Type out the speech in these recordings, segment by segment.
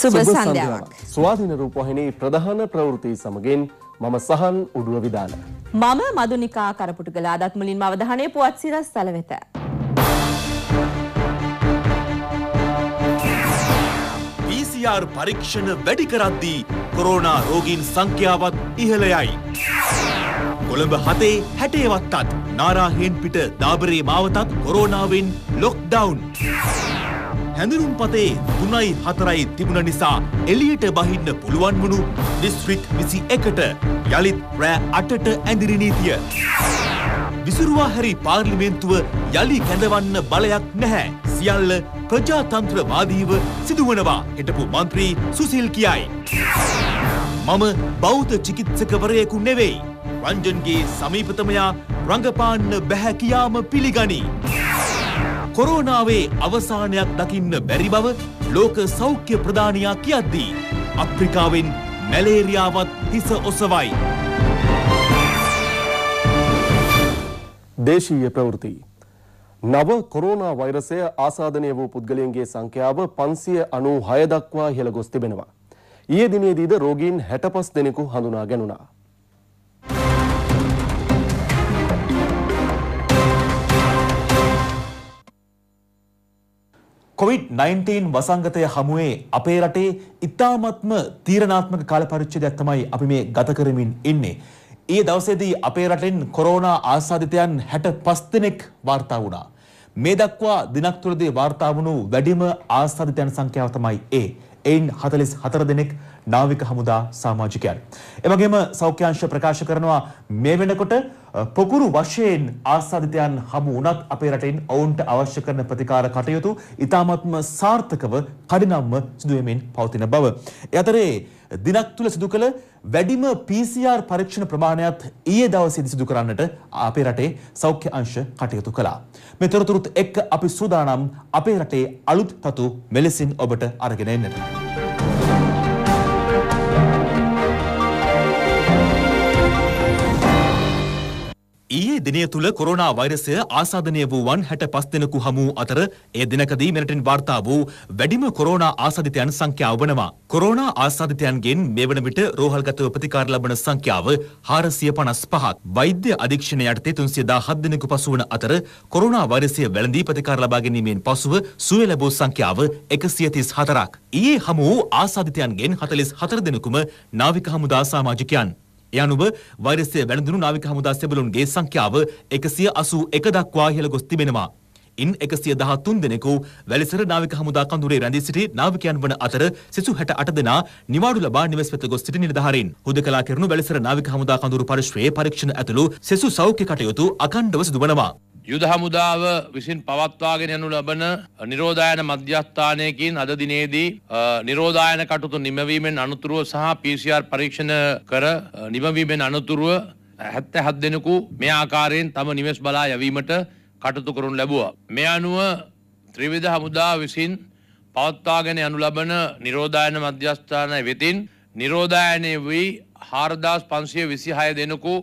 සුබ සන්ධ්‍යාවක්. ස්වාධීන රූපවාහිනී ප්‍රධාන ප්‍රවෘත්ති සමගින් මම සහන් උඩුව විදාන. මම මදුනිකා කරපුටුගල අදත් මුලින්ම අවධානය පුවත් සිරස් තල වෙත. PCR පරීක්ෂණ වැඩි කරද්දී කොරෝනා රෝගීන් සංඛ්‍යාවත් ඉහළ යයි. කොළඹ හතේ හැටේවත්තත් නාරාහෙන් පිට දාබරේ මාවතත් කොරෝනාවෙන් ලොක්ඩවුන්. හැඳුරුම් පතේ තුනයි හතරයි තිබුණ නිසා එලියට බහින්න පුළුවන් වුණු දිස්ත්‍රික් විසි එකට යළිත් රෑ අටට ඇඳිරි නීතිය. විසුරුවා හැරි පාර්ලිමේන්තුව යළි කැඳවන්න බලයක් නැහැ. සියල්ල ප්‍රජාතන්ත්‍රවාදීව සිදුවනවා හිටපු මන්ත්‍රී සුසිල් කියයි. මම බෞද්ධ චිකිත්සකවරයෙකු නෙවෙයි. රංජන්ගේ සමීපතමයා රඟපාන්න බැහැ කියාම පිළිගනී. කොරෝනාවේ අවසානයක් දකින්න බැරි බව ලෝක සෞඛ්‍ය ප්‍රධානයා කියද්දී අප්‍රිකාවෙන් මැලේරියාවත් හිස ඔසවයි. දේශීය ප්‍රවෘත්ති නව කොරෝනා වෛරසය ආසාධනය වූ පුද්ගලයන්ගේ සංඛ්‍යාව පන්සිය අනූ හය දක්වා හෙළ ගොස් තිබෙනවා. ඊයේ දිනේදීද රෝගීන් හැටපස් දෙනෙකු හඳුනා ගැනුණා. කොවිඩ්-19 වසංගතය හමුවේ අපේ රටේ ඉතාමත්ම තීරණාත්මක කාල පරිච්ඡේදයක් තමයි අපි මේ ගත කරමින් ඉන්නේ. ඒ දවසේදී අපේ රටෙන් කොරෝනා ආසාදිතයන් 65 දෙනෙක් වාර්තා වුණා. මේ දක්වා දිනක් තුලදී වාර්තා වුණු වැඩිම ආසාදිතයන් සංඛ්‍යාව තමයි ඒ. එයින් 44 දෙනෙක් නාවික හමුදා සමාජිකයන්. එවැගේම සෞඛ්‍යාංශ ප්‍රකාශ කරනවා මේ වෙනකොට පොකුරු වශයෙන් ආසාදිතයන් හමු වුණත් අපේ රටෙන් ඔවුන්ට අවශ්‍ය කරන ප්‍රතිකාර කටයුතු ඉතාමත්ම සාර්ථකව කඩිනම්ම සිදු වෙමින් පවතින බව. ඒ අතරේ දිනක් තුල සිදු කළ වැඩිම PCR පරීක්ෂණ ප්‍රමාණයත් ඊයේ දවසේදී සිදු කරන්නට අපේ රටේ සෞඛ්‍ය අංශ කටයුතු කළා. මේ තොරතුරුත් එක්ක අපි සූදානම් අපේ රටේ අලුත් තතු මෙලෙසින් ඔබට අරගෙන එන්නට. ඊයේ දිනය තුළ කොරෝනා වෛරසය ආසාධනය වූවන් හැට පස් දෙනෙකු හමු අතර ඒ දිනකදී මෙරටින් වාර්තා වූ වැඩිම කොරෝනා ආසාධිතයන් සංඛ්‍යාව වනවා. කොරෝනා ආසාධිතයන්ගෙන් මේ වන විට රෝහල්ගතව ප්‍රතිකාර ලබන සංඛ්‍යාව හාරසිය පනස් පහක්. වෛද්‍ය අධීක්ෂණ යටතේ තුන්සිය දාහත් දෙනෙකු පසුවන අතර කොරෝනා වෛරසය වැළඳී ප්‍රතිකාර ලබා ගැනීමෙන් පසුව සුවය ලැබූ සංඛ්‍යාව එකසිය තිස් හතරක්. ඊයේ හමු ආසාධිතයන්ගෙන් හතලිස් හතර දෙනෙකුම නාවික හමුදා සාමාජිකයන්. ඒ අනුව වෛරසය වැළඳුණු නාවික හමුදා සෙබළුන්ගේ සංඛ්‍යාව 181 දක්වා ඉහළ ගොස් තිබෙනවා. ඉන් 113 දෙනෙකු වැලිසර නාවික හමුදා කඳුරේ රැඳී සිටි නාවිකයන් වන අතර සිසු 68 දෙනා නිවාඩු ලබා නිවෙස් වෙත ගොස් සිටි නිලධාරීන්. හුදකලා කෙරුණු වැලිසර නාවික හමුදා කඳුරු පරිශ්‍රයේ පරීක්ෂණ ඇතුළු සෙසු සෞඛ්‍ය කටයුතු අඛණ්ඩව සිදු වනවා. යුද හමුදාව විසින් පවත්වාගෙන යනු ලබන නිරෝධායන මධ්‍යස්ථානයකින් අද දිනේදී නිරෝධායන කටයුතු නිමවීමෙන් අනුතුරුව සහ PCR පරීක්ෂණ කර නිමවීමෙන් අනුතුරුව 77 දෙනෙකු මේ ආකාරයෙන් තම නිවෙස් බලා යැවීමට කටයුතු කරනු ලැබුවා. මේ අනුව ත්‍රිවිධ හමුදා විසින් පවත්වාගෙන යනු ලබන නිරෝධායන මධ්‍යස්ථානය වෙතින් නිරෝධායනය වී 4526 දෙනෙකු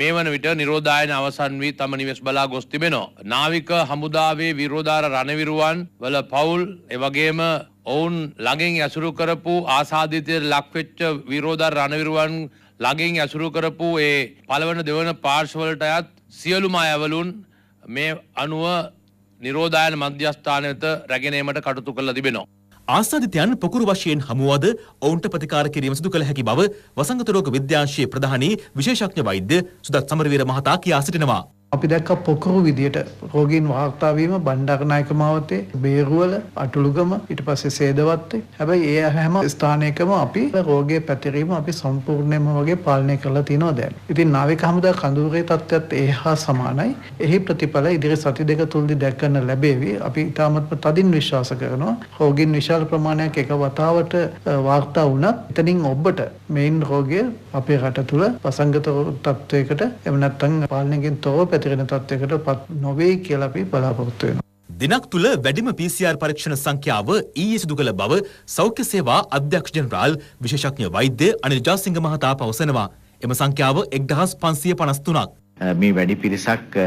මේ වන විට නිරෝධායන අවසන් වී තම නිවෙස් බලා ගොස් තිබෙනවා. නාවික හමුදාවේ විරෝධාර රණවිරුවන් වල පවුල් එවගේම ඔවුන් ළඟින් ඇසුරු කරපු ආසාධිතයට ලක්වෙච්ච විරෝධාර රණවිරුවන් ළඟින් ඇසුරු කරපු ඒ පළවන දෙවන පාර්ශවලට අයත් සියලුම අයවලුන් මේ අනුව නිරෝධායන මධ්‍යස්ථානයට රැගෙනීමට කටයුතු කරලා තිබෙනවා. ආසාධිතයන් පොකුරු වශයෙන් හමුවද ඔවුන්ට ප්‍රතිකාර කිරීම සිදු කළ හැකි බව වසංගත රෝග විද්‍යාංශයේ ප්‍රධානී විශේෂඥ වෛද්‍ය සුදත් සමරවීර මහතා කියා සිටිනවා. අපි දැක්ක පොකුරු විදියට රෝගීන් වාර්තාවීම බණ්ඩාරනායක මාවතේ බේරුවල අටුළුගම ඊට පස්සේ සේදවත්තේ හැබැයි ඒ හැම ස්ථානයකම අපි රෝගයේ පැතිරීම අපි සම්පූර්ණයෙන්ම වගේ පාලනය කරලා තියෙනවා දැන්. ඉතින් නාවික හමුදා කඳවුරේ තත්ත්වයත් ඒ හා සමානයි. එහි ප්‍රතිඵල ඉදිරි සති දෙක තුලදී දැක්කන්න ලැබේවි. අපි ඉතාමත් තදින් විශ්වාස කරනවා. රෝගීන් විශාල ප්‍රමාණයක් එක වතාවට වාර්තා වුණත් එතනින් ඔබට මෙයින් රෝගය අපේ රට තුල වසංගත තත්ත්වයකට එව නැත්නම් පාලනයකින් තොරව ඇතිරෙන තත්වයකට නොවේ කියලා අපි බලාපොරොත්තු වෙනවා. දිනක් තුළ වැඩිම PCR පරීක්ෂණ සංඛ්‍යාව ඊයේ සිදු කළ බව සෞඛ්‍ය සේවා අධ්‍යක්ෂ ජනරාල් විශේෂඥ වෛද්‍ය අනිල් ජාසිංහ මහතා පවසනවා. එම සංඛ්‍යාව 1553ක්. මේ වැඩි පිරිසක්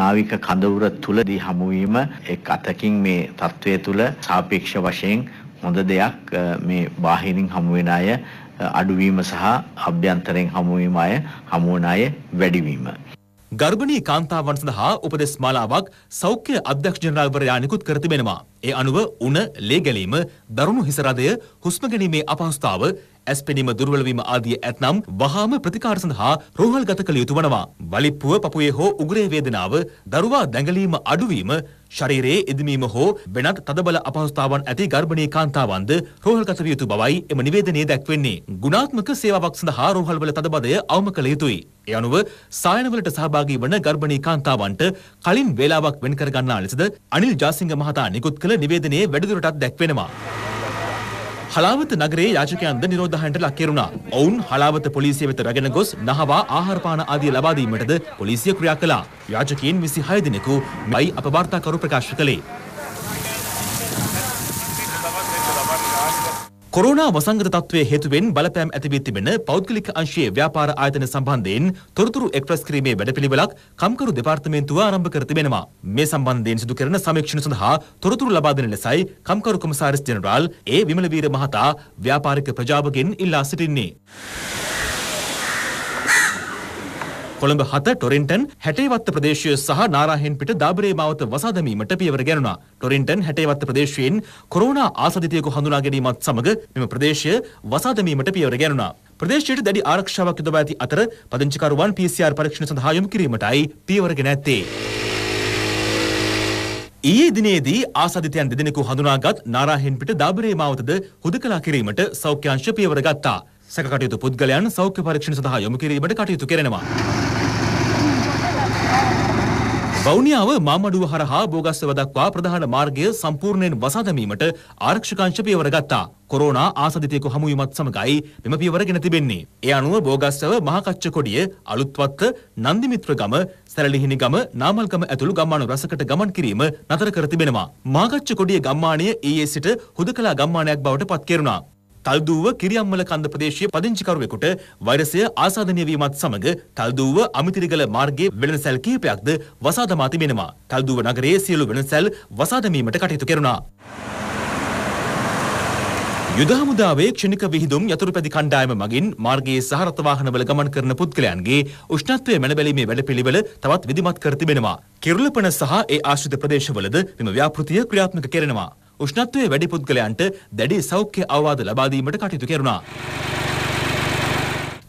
නාවික කඳවුර තුලදී හමුවීම එක් අතකින් මේ තත්ත්වය තුළ සාපේක්ෂ වශයෙන් හොඳ දෙයක් මේ බාහිරින් හමුවෙන අය අඩුවීම සහ අභ්‍යන්තරයෙන් හමුවීම අය හමුවන අය වැඩිවීම. ගර්භණී කාන්තාවන් සඳහා උපදෙස් මාලාවක් සෞඛ්‍ය අධ්‍යක්ෂ ජනරාල්වරයා නිකුත් කර තිබෙනවා. ඒ අනුව උණ, ලේ ගැලීම, දරුණු හිස රදය, හුස්ම ගැනීමේ අපහසුතාව, ඇස් පෙනීම දුර්වල වීම ආදී ඇතනම් වහාම ප්‍රතිකාර සඳහා රෝහල්ගත කළ යුතු වනවා. වලිප්පුව, පපුවේ හෝ උගුරේ වේදනාව, දරුවා දැඟලීම අඩුවීම ශරීරයේ ඉදමීම හෝ වෙනත් තදබල අපහසුතාවන් ඇති ගර්භණී කාන්තාවන්ද රෝහල්ගත විය යුතු බවයි එම නිවේදනයේ දැක්වෙන්නේ. ගුණාත්මක සේවාවක් සඳහා රෝහල්වල තදබදය අවම කළ යුතුයි. ඒ අනුව සායනවලට සහභාගී වන ගර්භණී කාන්තාවන්ට කලින් වේලාවක් වෙන් කර ගන්නා ලෙසද අනිල් ජාසිංහ මහතා නිකුත් කළ නිවේදනයේ වැඩිදුරටත් දැක්වෙනවා. හලාවත නගරයේ යාචකයන්ද නිරෝධහයන්ට ලක් කෙරුණා. ඔවුන් හලාවත පොලිසිය වෙත රැගෙන ගොස් නහවා ආහාරපාන ආදිය ලබා දීමටද පොලිසිය ක්‍රියා කළා. යාචකයන් 26 දිනකු මයි අපවාර්තාකරු ප්‍රකාශ කළේ. කොරෝනා වසංගත තත්ත්වයේ හේතුවෙන් බලපෑම් ඇති වී තිබෙන පෞද්ගලික අංශයේ ව්‍යාපාර ආයතන සම්බන්ධයෙන් තොරතුරු එක්ස්ප්‍රස් කිරීමේ වැඩපිළිවෙලක් කම්කරු දෙපාර්තමේන්තුව ආරම්භ කර තිබෙනවා. මේ සම්බන්ධයෙන් සිදු කරන සමීක්ෂණ සඳහා තොරතුරු ලබා දෙන ලෙසයි කම්කරු කොමසාරිස් ජෙනරාල් ඒ විමලවීර මහතා ව්‍යාපාරික ප්‍රජාවගෙන් ඉල්ලා සිටින්නේ. කොළඹ හත ටොරින්ටන් හැටේවත්ත ප්‍රදේශය සහ නාරාහෙන් පිට දාබරේ මාවත වසා දැමීමට පියවර ගැනුණා. ටොරින්ටන් හැටේවත්ත ප්‍රදේශයෙන් කොරෝනා ආසදිතයෙකු හඳුනා ගැනීමත් සමග මෙම ප්‍රදේශය වසා දැමීමට පියවර ගැනුණා. ප්‍රදේශයට දැඩි ආරක්ෂාවක් යොදවා ඇති අතර පදිංචිකරුවන් PCR පරීක්ෂණ සඳහා යොමු කිරීමටයි පියවරගෙන ඇත්තේ. ඊයේ දිනේදී ආසාදිතයන් දෙදෙනෙකු හඳුනාගත් නාරාහෙන්පිට දාබරේ මාවතද හුදකලා කිරීමට සෞඛ්‍යාංශ පියවර ගත්තා. සැකටයුතු පුද්ගලයන් සෞඛ්‍ය පරීක්ෂණ සඳහා යොමු කිරීමට කටයුතු කරනවා. වෞනියාව මාමඩුව හරහා බෝගස්සව දක්වා ප්‍රධාන මාර්ගය සම්පූර්ණයෙන් වසා දැමීමට ආරක්ෂකාංශ පියවර ගත්තා. කොරෝනා ආසදිතයෙකු හමුවීමත් සමගයි මෙම පියවර ගෙන තිබෙන්නේ. ඒ අනුව බෝගස්සව මහකච්ච කොඩිය අලුත්වත්ත නන්දිමිත්‍ර ගම සැරලිහිණි ගම නාමල්ගම ඇතුළු ගම්මාන රසකට ගමන් කිරීම නතර කර තිබෙනවා. මහකච්ච කොඩිය ගම්මානය ඊයේ සිට හුදකලා ගම්මානයක් බවට පත් කෙරුණා. තල්දුව කිරියම්මල කන්ද ප්‍රදේශීය පදිංචිකරුවෙකුට වෛරසය ආසාදනය වීමත් සමග තල්දුව අමිතිරිගල මාර්ගයේ වෙළඳසැල් කිහිපයක්ද වසා දමා තිබෙනවා. තල්දුව නගරයේ සියලු වෙළඳසැල් වසා දැමීමට කටයුතු කෙරුණා. යුද හමුදාවේ ක්ෂණික විහිදුම් යතුරුපැදි කණ්ඩායම මගින් මාර්ගයේ සහ රථවාහනවල ගමන් කරන පුද්ගලයන්ගේ උෂ්ණත්වය මැනබැලීමේ වැඩපිළිවෙල තවත් විධිමත් කර තිබෙනවා. කිරුළපන සහ ඒ ආශ්‍රිත ප්‍රදේශවලද මෙම ව්‍යාපෘතිය ක්‍රියාත්මක කෙරෙනවා. උෂ්ණත්වයේ වැඩි පුද්ගලයන්ට දැඩි සෞඛ්‍ය අවවාද ලබා දීමට කටයුතු කෙරුණා.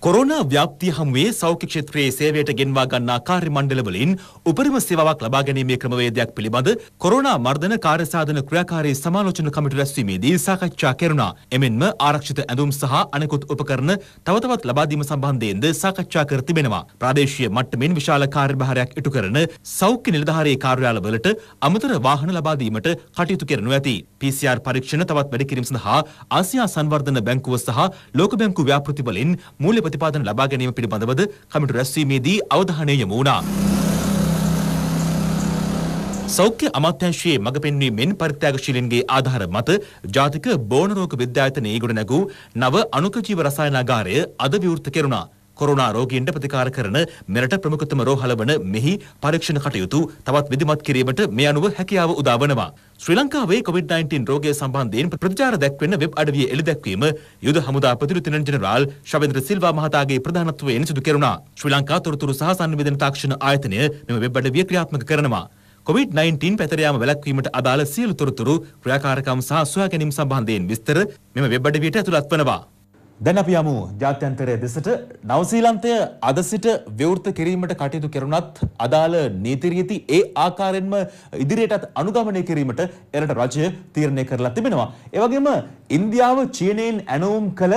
කොරෝනා ව්‍යාප්තිය හමුවේ සෞඛ්‍ය ක්ෂේත්‍රයේ සේවයට ගෙන්වා ගන්නා කාර්ය මණ්ඩලවලින් උපරිම සේවාවක් ලබා ගැනීමේ ක්‍රමවේදයක් පිළිබඳ කොරෝනා මර්ධන කාර්යසාධන ක්‍රියාකාරී සමාලෝචන කමිටු රැස්වීමේදී සාකච්ඡා කෙරුණා. එමෙන්ම ආරක්ෂිත ඇඳුම් සහ අනෙකුත් උපකරණ තව තවත් ලබා දීම සම්බන්ධයෙන්ද සාකච්ඡා කර තිබෙනවා. ප්‍රාදේශීය මට්ටමින් විශාල කාර්යභාරයක් ඉටු කරන සෞඛ්‍ය නිලධාරී කාර්යාලවලට අමතර වාහන ලබා දීමට කටයුතු කරනු ඇති. PCR පරීක්ෂණ තවත් වැඩි කිරීම සඳහා ආසියා සංවර්ධන බැංකුව සහ ලෝක බැංකු ව්‍යාපෘති වලින් මූල්‍ය ප්‍රතිපාදන ලබා ගැනීම පිළිබඳවද කමිටු රැස්වීමේදී අවධානය යොමු වුණා. සෞඛ්‍ය අමාත්‍යංශයේ මඟ පෙන්වීමෙන් පරිත්‍යාගශීලීන්ගේ ආධාර මත ජාතික බෝන රෝග විද්‍යායතනයේ ගොඩනැගූ නව අණුක ජීව රසායනාගාරය අද විවෘත කෙරුණා. කොරෝනා රෝගීන්ට ප්‍රතිකාර කරන මෙරට ප්‍රමුඛතම රෝහල වන මෙහි පරීක්ෂණ කටයුතු තවත් විධිමත් කිරීමට මේ අනුව හැකියාව උදා වනවා. ශ්‍රී ලංකාවේ COVID-19 රෝගය සම්බන්ධයෙන් ප්‍රතිචාර දැක්වෙන වෙබ් අඩවියේ එළිදැක්වීම යුද හමුදා ප්‍රතිරූපණ ජෙනරාල් ශවේන්ද්‍ර සිල්වා මහතාගේ ප්‍රධානත්වයෙන් සිදු කෙරුණා. ශ්‍රී ලංකා තොරතුරු සහ සංවේදන තාක්ෂණ ආයතනය මෙම වෙබ් අඩවිය ක්‍රියාත්මක කරනවා. COVID-19 පැතරයාම වැළැක්වීමට අදාළ සියලු තොරතුරු ක්‍රියාකාරකම් සහ සොයා ගැනීම සම්බන්ධයෙන් විස්තර මෙම වෙබ් අඩවියට ඇතුළත් වනවා. දැන් අපි යමු ජාත්‍යන්තරය දෙසට නවසීලන්තය අද සිට විවෘත කිරීමට කටයුතු කෙරුණත් අදාළ නීති රීති ඒ ආකාරයෙන්ම ඉදිරියටත් අනුගමනය කිරීමට එරට රජය තීරණය කරලා තිබෙනවා. ඒ වගේම ඉන්දියාව චීනයෙන් ඇනවුම් කළ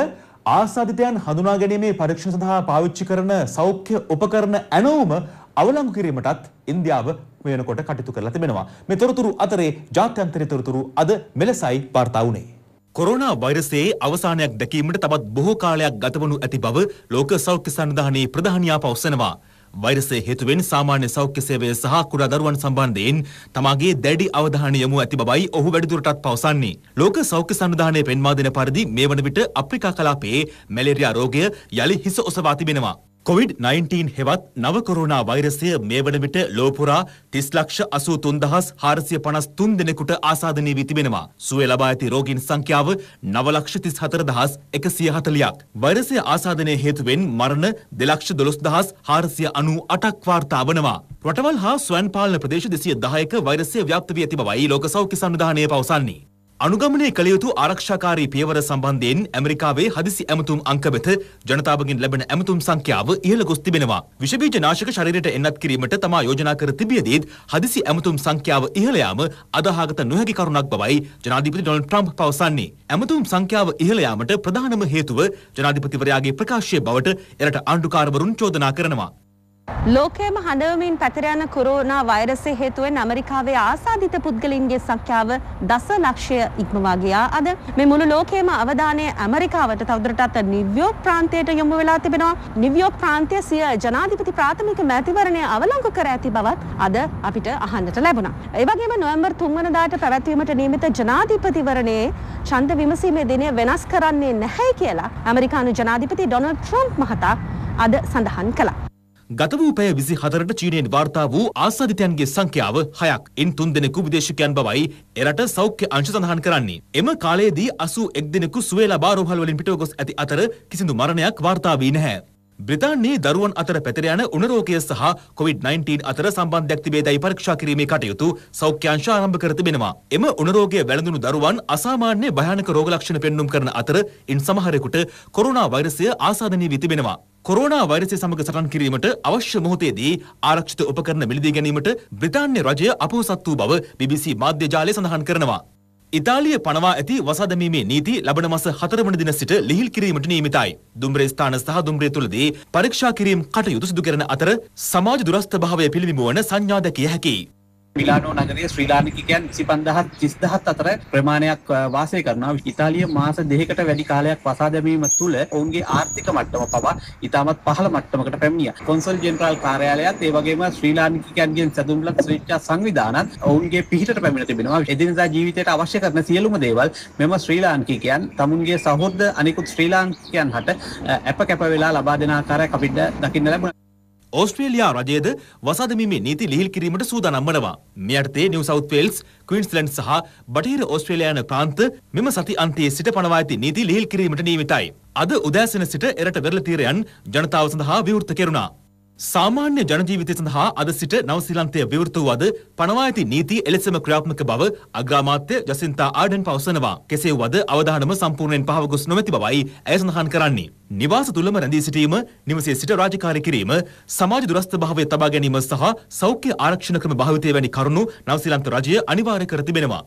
ආසාදිතයන් හඳුනා ගැනීමේ පරීක්ෂණ සඳහා පාවිච්චි කරන සෞඛ්‍ය උපකරණ ඇනවුම අවලංගු කිරීමටත් ඉන්දියාව වෙනකොට කටයුතු කරලා තිබෙනවා. මේ තොරතුරු අතරේ ජාත්‍යන්තර තොරතුරු අද මෙලෙසයි වාර්තා වුණේ. කොරෝනා වෛරසයේ අවසානයක් දැකීමට තවත් බොහෝ කාලයක් ගතවනු ඇති බව ලෝක සෞඛ්‍ය සන්ධානයේ ප්‍රධානියා පවසනවා. වෛරසය හේතුවෙන් සාමාන්‍ය සෞඛ්‍ය සේවය සහ කුඩා දරුවන් සම්බන්ධයෙන් තමාගේ දැඩි අවධානය යොමු ඇති බවයි ඔහු වැඩිදුරටත් පවසන්නේ. ලෝක සෞඛ්‍ය සංවිධානය පෙන්වා දෙන පරිදි මේ වන විට අප්‍රිකා කලාපයේ මැලේරියා රෝගය යලි හිස ඔසවා තිබෙනවා. කොවිD-19 හෙවත් නව කොරෝනා වෛරසය මේ වන විට ලෝ පුරා 3,83,453 දෙනෙකුට ආසාදනය වී තිබෙනවා. සුවය ලබා ඇති රෝගීන් සංඛ්‍යාව 9,34,140ක්. වෛරසය ආසාදනය හේතුවෙන් මරණ 2,12,498ක් වාර්තා වනවා. රටවල් හා ස්වයං පාලන ප්‍රදේශ 210ක වෛරසය ව්‍යාප්ත වී ඇති බවයි ලෝක සෞඛ්‍ය සංවිධානය පවසන්නේ. අනුගමනය කළ යුතු ආරක්ෂාකාරී පියවර සම්බන්ධයෙන් ඇමරිකාවේ හදිසි ඇමතුම් අංක වෙත ජනතාවගෙන් ලැබෙන ඇමතුම් සංඛ්‍යාව ඉහළ ගොස් තිබෙනවා. විෂබීජ නාශක ශරීරයට එන්නත් කිරීමට තමා යෝජනා කර තිබියදීත් හදිසි ඇමතුම් සංඛ්‍යාව ඉහළ යාම අදාහගත නොහැකි කරුණක් බවයි ජනාධිපති ඩොනල්ඩ් ට්‍රම්ප් පවසන්නේ. ඇමතුම් සංඛ්‍යාව ඉහළ යාමට ප්‍රධානම හේතුව ජනාධිපතිවරයාගේ ප්‍රකාශය බවට එරට ආණ්ඩුකාරවරුන් චෝදනා කරනවා. ලෝකයේම හඬවමින් පැතිර යන කොරෝනා වෛරසය හේතුවෙන් ඇමරිකාවේ ආසාදිත පුද්ගලින්ගේ සංඛ්‍යාව දස ලක්ෂය ඉක්මවා ගියා. අද මේ මුළු ලෝකයේම අවධානය ඇමරිකාවට තවදුරටත් නිව්යෝර්ක් ප්‍රාන්තයට යොමු වෙලා තිබෙනවා. නිව්යෝර්ක් ප්‍රාන්තය සිය ජනාධිපති ප්‍රාථමික මැතිවරණය අවලංගු කර ඇති බවත් අද අපිට අහන්නට ලැබුණා. ඒ වගේම නොවැම්බර් 3 වෙනිදාට පැවැත්වීමට නියමිත ජනාධිපතිවරණයේ ඡන්ද විමසීමේ දිනය වෙනස් කරන්නේ නැහැ කියලා ඇමරිකානු ජනාධිපති ඩොනල්ඩ් ට්‍රම්ප් මහතා අද සඳහන් කළා. ගත වූ පැය 24ට චීනයෙන් වාර්තා වූ ආසාදිතයන්ගේ සංඛ්‍යාව 6ක්. ඉන් 3 දෙනෙකු විදේශිකයන් බවයි එරට සෞඛ්‍ය අංශ සඳහන් කරන්නේ. එම කාලයේදී 81 දෙනෙකු සුවේ ලබා රෝහල් වලින් පිටව ගොස් ඇති අතර කිසිදු මරණයක් වාර්තා වී නැහැ. බ්‍රතාන්නේ දරුවන් අතර පැතර යන උණරෝගය සහ කොවිD-19 අතර සම්බන්ධයක් තිබේදයි පරීක්ෂා කිරීමේ කටයුතු සෞඛ්‍යංශ ආරම්භ කර තිබෙනවා. එම උණරෝගය වැළඳුණු දරුවන් අසාමාන්‍ය භයානක රෝග ලක්ෂණ පෙන්눔 කරන අතර ඉන් සමහරෙකුට කොරෝනා වෛරසය ආසාදනය වී තිබෙනවා. කොරෝනා වෛරසය සමග සටන් කිරීමට අවශ්‍ය මොහොතේදී ආරක්ෂිත උපකරණ මිලදී ගැනීමට බ්‍රිතාන්‍ය රජය අපොහොසත් වූ බව BBC මාධ්‍ය ජාලය සඳහන් කරනවා. ඉතාලිය පනවා ඇති වසාදමීමේ නීති ලබන මස හතරවන දින සිට ලිහිල් කිරීමට නියමිතයි. දුම්රේ ස්ථාන සහ දුම්රේ තුළදී පරීක්ෂා කිරීම් කටයුතු සිදු කරන අතර සමාජ දුරස්ථභාවය පිළිබිඹ වන සංඥා දැකිය හැකියි. මිලානෝ නගරයේ ශ්‍රී ලාංකිකයන් 25000 30000 අතර ප්‍රමාණයක් වාසය කරනවා. ඉතාලිය මාස දෙකකට වැඩි කාලයක් වසා දැමීම තුළ ඔවුන්ගේ ආර්ථික මට්ටම පවා ඉතාමත් පහළ මට්ටමකට පැමිණියා. කොන්සල් ජෙනරාල් කාර්යාලයත් ඒ වගේම ශ්‍රී ලාංකිකයන්ගෙන් සැදුම්ලත් ශ්‍රේෂ්ඨ සංවිධානත් ඔවුන්ගේ පිහිටට පැමිණ තිබෙනවා. එදිනදා ජීවිතයට අවශ්‍ය කරන සියලුම දේවල් මෙම ශ්‍රී ලාංකිකයන් තමුන්ගේ සහෘද අනිකුත් ශ්‍රී ලාංකිකයන් හට අප කැප වෙලා ලබා දෙන ආකාරයක් අපිට දකින්න ලැබුණා. ඕස්ට්‍රේලියා රජයේද වසාදමීමේ නීති ලිහිල් කිරීමට සූදානම් වනවා. මේ යටතේ නිව් සවුත් වේල්ස්, ක්වීන්ස්ලන්ඩ් සහ බටහිර ඕස්ට්‍රේලියා යන ප්‍රාන්ත මෙම සති අන්තයේ සිට පනවා ඇති නීති ලිහිල් කිරීමට නියමිතයි. අද උදෑසන සිට එරට වෙරළ තීරයන් ජනතාව සඳහා විවෘත කෙරුණා. සාමාන්‍ය ජනජීවිතය සඳහා අද සිට නවසිලන්තය විවෘත වූ අද පනවා ඇති නීති එලෙසම ක්‍රියාත්මක බව අග්‍රාමාත්‍ය ජසින්තා ආඩන් පවසනවා. කෙසේ වුවද අවධානම සම්පූර්ණයෙන් පහවගොස් නොමැති බවයි ඇය සඳහන් කරන්නේ. නිවාස තුළම රැඳී සිටීම, නිවසේ සිට රාජකාරී කිරීම, සමාජ දුරස්ථ භාවය තබා ගැනීම සහ සෞඛ්‍ය ආරක්ෂණ ක්‍රම භාවිතය වැනි කරුණු නවසිලන්ත රජය අනිවාර්ය කර තිබෙනවා.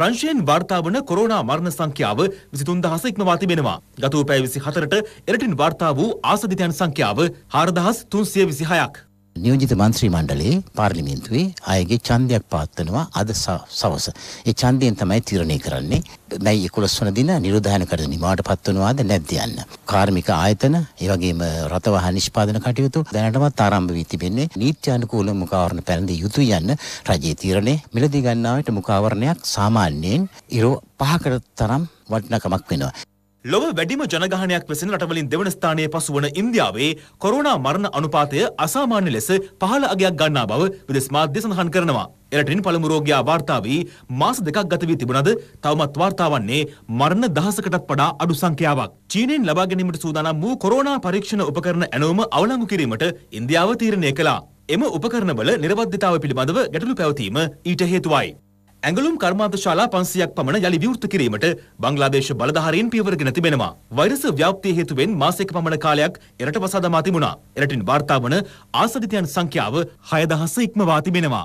ප්‍රංශයෙන් වාර්තාාවන කොරෝනා මරණ සංඛ්‍යාව විසිතුන් දහස ඉක්මවා තිබෙනවා. ගතූ පැෑ විසි හතරට එරටින් වාර්තා වූ ආසධිතයන් සංඛ්‍යාව හාරදහස් තුන්සිය විසිහයක්. නියෝජිත මන්ත්‍රී මණ්ඩලයේ පාර්ලිමේන්තුවේ අයගේ ඡන්දයක් පවත්වනවා අද සවස. ඒ ඡන්දයෙන් තමයි තීරණය කරන්නේ මැයි 11 වන දින නිරෝධායනකට නිමාවට පත්වනවාද නැද්ද යන්න. කාර්මික ආයතන, ඒ වගේම රථවාහන නිෂ්පාදන කටයුතු දැනටමත් ආරම්භ වී තිබෙන්නේ නීත්‍යානුකූල මුඛාවරණ පැළඳිය යුතුය යන්න රජයේ තීරණය. මිලදී ගන්නා විට මුඛාවරණයක් සාමාන්‍යයෙන් ඉරෝ පහකට තරම් වටිනකමක් වෙනවා. ලොව වැඩිම ජනගහනයක් වෙසෙන රටවලින් දෙවන ස්ථානයේ පසුවන ඉන්දියාවේ කොරෝනා මරණ අනුපාතය අසාමාන්‍ය ලෙස පහළ අගයක් ගන්නා බව විදෙස් මාධ්‍ය සඳහන් කරනවා. එරටින් පළමු රෝගියා වාර්තා වී මාස දෙකක් ගත වී තිබුණද තවමත් වාර්තා වන්නේ මරණ දහසකටත් වඩා අඩු සංඛ්‍යාවක්. චීනයෙන් ලබා ගැනීමට සූදානම් වූ කොරෝනා පරීක්ෂණ උපකරණ ඇණවුම අවලංගු කිරීමට ඉන්දියාව තීරණය කළා. එම උපකරණවල නිර්වද්‍යතාව පිළිබඳව ගැටලු පැවතීම ඊට හේතුවයි. ඇඟලුම් කර්මාන්තශාලා 500ක් පමණ යලි විවෘත කිරීමට බංග්ලාදේශ බලධාරීන් පියවරගෙන තිබෙනවා. වෛරස ව්‍යාප්තිය හේතුවෙන් මාසයක පමණ කාලයක් එරට වසා දමා තිබුණා. එරටින් වාර්තා වන ආසදිතයන් සංඛ්‍යාව 6000 ඉක්මවා තිබෙනවා.